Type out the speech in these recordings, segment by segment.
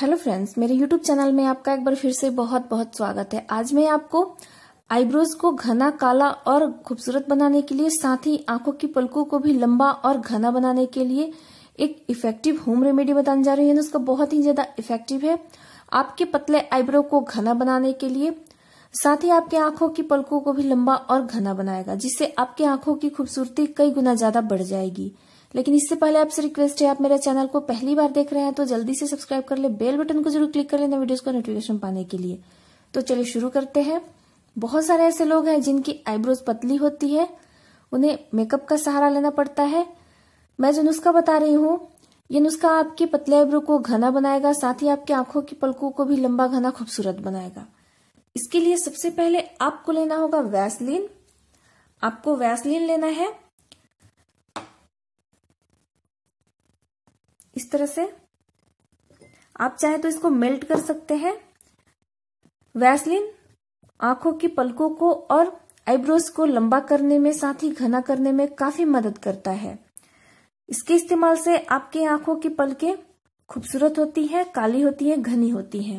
hello friends मेरे YouTube channel में आपका एक बार फिर से बहुत बहुत स्वागत है आज मैं आपको आईब्रोज को घना काला और खूबसूरत बनाने के लिए साथ ही आंखों की पलकों को भी लंबा और घना बनाने के लिए एक इफेक्टिव होम रेमेडी बताने जा रही है उसका बहुत ही ज्यादा इफेक्टिव है आपके पतले आईब्रो को घना बनाने के लिए साथ ही आपके आंखों की पलकों को भी लंबा और घना बनाएगा जिससे आपकी आंखों की खूबसूरती कई गुना ज्यादा बढ़ जाएगी लेकिन इससे पहले आपसे रिक्वेस्ट है आप मेरे चैनल को पहली बार देख रहे हैं तो जल्दी से सब्सक्राइब कर ले बेल बटन को जरूर क्लिक कर लेना वीडियोज का नोटिफिकेशन पाने के लिए तो चलिए शुरू करते हैं बहुत सारे ऐसे लोग हैं जिनकी आईब्रोज पतली होती है उन्हें मेकअप का सहारा लेना पड़ता है मैं जो नुस्खा बता रही हूँ ये नुस्खा आपके पतले आईब्रो को घना बनाएगा साथ ही आपकी आंखों की पलकों को भी लंबा घना खूबसूरत बनाएगा इसके लिए सबसे पहले आपको लेना होगा वैसलीन आपको वैसलीन लेना है इस तरह से आप चाहे तो इसको मेल्ट कर सकते हैं वैसलिन आंखों की पलकों को और आईब्रोज को लंबा करने में साथ ही घना करने में काफी मदद करता है इसके इस्तेमाल से आपकी आंखों की पलकें खूबसूरत होती है काली होती है घनी होती है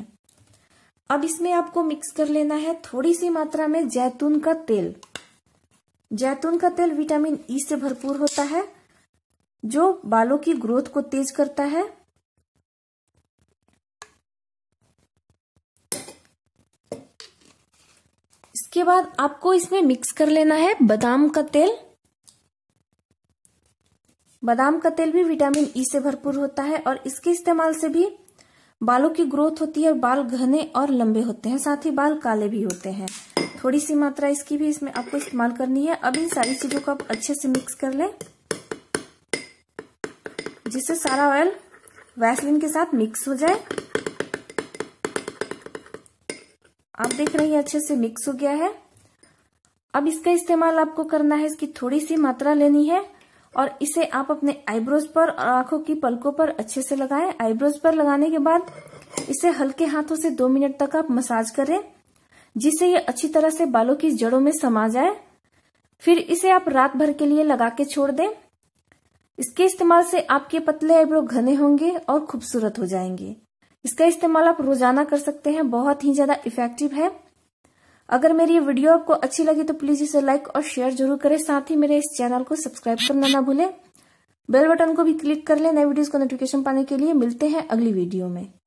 अब इसमें आपको मिक्स कर लेना है थोड़ी सी मात्रा में जैतून का तेल जैतून का तेल विटामिन ई e से भरपूर होता है जो बालों की ग्रोथ को तेज करता है इसके बाद आपको इसमें मिक्स कर लेना है बादाम का तेल बादाम का तेल भी विटामिन ई e से भरपूर होता है और इसके इस्तेमाल से भी बालों की ग्रोथ होती है बाल घने और लंबे होते हैं साथ ही बाल काले भी होते हैं थोड़ी सी मात्रा इसकी भी इसमें आपको इस्तेमाल करनी है अब इन सारी चीजों को आप अच्छे से मिक्स कर लें जिससे सारा ऑयल वैसलिन के साथ मिक्स हो जाए आप देख रहे हैं अच्छे से मिक्स हो गया है अब इसका इस्तेमाल आपको करना है इसकी थोड़ी सी मात्रा लेनी है और इसे आप अपने आईब्रोज पर और आंखों की पलकों पर अच्छे से लगाएं आईब्रोज पर लगाने के बाद इसे हल्के हाथों से दो मिनट तक आप मसाज करें जिससे ये अच्छी तरह से बालों की जड़ों में समा जाए फिर इसे आप रात भर के लिए लगा के छोड़ दें इसके इस्तेमाल से आपके पतले आईब्रो घने होंगे और खूबसूरत हो जाएंगे इसका इस्तेमाल आप रोजाना कर सकते हैं बहुत ही ज्यादा इफेक्टिव है अगर मेरी ये वीडियो आपको अच्छी लगी तो प्लीज इसे लाइक और शेयर जरूर करें साथ ही मेरे इस चैनल को सब्सक्राइब करना ना भूलें बेल बटन को भी क्लिक कर लें नए वीडियोस को नोटिफिकेशन पाने के लिए मिलते हैं अगली वीडियो में